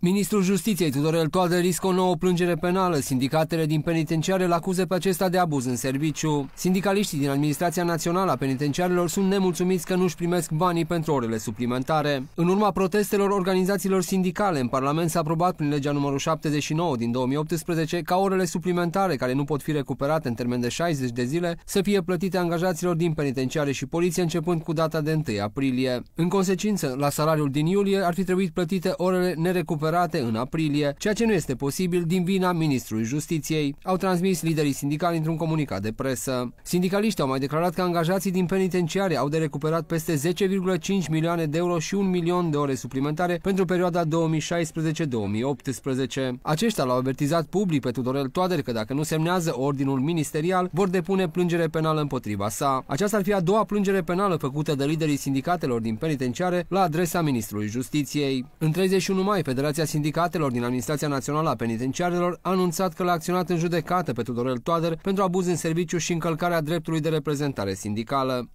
Ministrul Justiției Tudorel Toader riscă o nouă plângere penală. Sindicatele din penitenciare îl acuză pe acesta de abuz în serviciu. Sindicaliștii din Administrația Națională a Penitenciarelor sunt nemulțumiți că nu-și primesc banii pentru orele suplimentare. În urma protestelor organizațiilor sindicale, în Parlament s-a aprobat prin legea numărul 79 din 2018 ca orele suplimentare care nu pot fi recuperate în termen de 60 de zile să fie plătite angajaților din penitenciare și poliție începând cu data de 1 aprilie. În consecință, la salariul din iulie ar fi trebuit plătite orele nerecuperate adevărate în aprilie, ceea ce nu este posibil din vina ministrului justiției, au transmis liderii sindicali într-un comunicat de presă. Sindicaliștii au mai declarat că angajații din penitenciare au de recuperat peste 10,5 milioane de euro și 1 milion de ore suplimentare pentru perioada 2016-2018. Aceștia l-au avertizat public pe Tudorel Toader că dacă nu semnează ordinul ministerial, vor depune plângere penală împotriva sa. Aceasta ar fi a doua plângere penală făcută de liderii sindicatelor din penitenciare la adresa ministrului justiției. În 31 mai, Federația Federația Sindicatelor din Administrația Națională a Penitenciarelor a anunțat că l-a acționat în judecată pe Tudorel Toader pentru abuz în serviciu și încălcarea dreptului de reprezentare sindicală.